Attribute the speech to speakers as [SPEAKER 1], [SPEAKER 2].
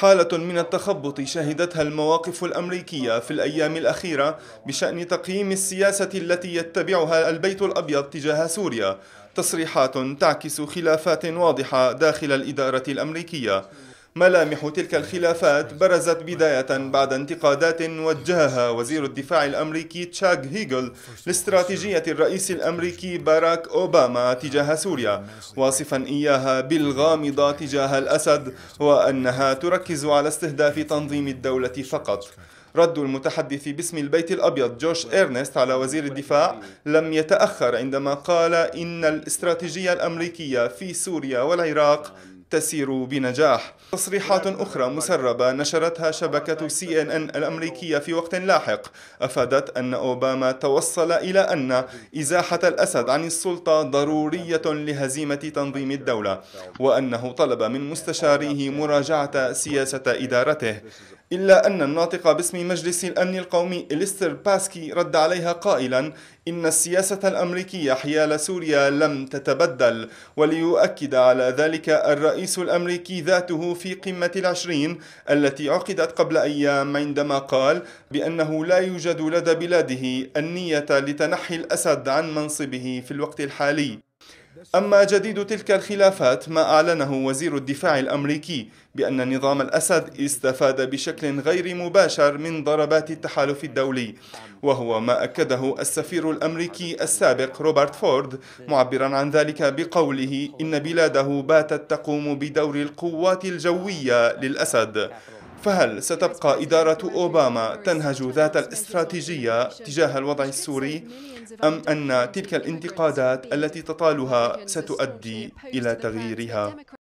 [SPEAKER 1] حالة من التخبط شهدتها المواقف الأمريكية في الأيام الأخيرة بشأن تقييم السياسة التي يتبعها البيت الأبيض تجاه سوريا تصريحات تعكس خلافات واضحة داخل الإدارة الأمريكية ملامح تلك الخلافات برزت بداية بعد انتقادات وجهها وزير الدفاع الأمريكي تشاك هيغل لاستراتيجية الرئيس الأمريكي باراك أوباما تجاه سوريا واصفا إياها بالغامضة تجاه الأسد وأنها تركز على استهداف تنظيم الدولة فقط رد المتحدث باسم البيت الأبيض جوش إيرنست على وزير الدفاع لم يتأخر عندما قال إن الاستراتيجية الأمريكية في سوريا والعراق تسير بنجاح تصريحات أخرى مسربة نشرتها شبكة سي ان ان الأمريكية في وقت لاحق أفادت أن أوباما توصل إلى أن إزاحة الأسد عن السلطة ضرورية لهزيمة تنظيم الدولة وأنه طلب من مستشاريه مراجعة سياسة إدارته إلا أن الناطق باسم مجلس الأمن القومي إليستر باسكي رد عليها قائلا إن السياسة الأمريكية حيال سوريا لم تتبدل وليؤكد على ذلك الرئيس الأمريكي ذاته في قمة العشرين التي عقدت قبل أيام عندما قال بأنه لا يوجد لدى بلاده النية لتنحي الأسد عن منصبه في الوقت الحالي أما جديد تلك الخلافات ما أعلنه وزير الدفاع الأمريكي بأن نظام الأسد استفاد بشكل غير مباشر من ضربات التحالف الدولي وهو ما أكده السفير الأمريكي السابق روبرت فورد معبرا عن ذلك بقوله إن بلاده باتت تقوم بدور القوات الجوية للأسد فهل ستبقى إدارة أوباما تنهج ذات الاستراتيجية تجاه الوضع السوري أم أن تلك الانتقادات التي تطالها ستؤدي إلى تغييرها؟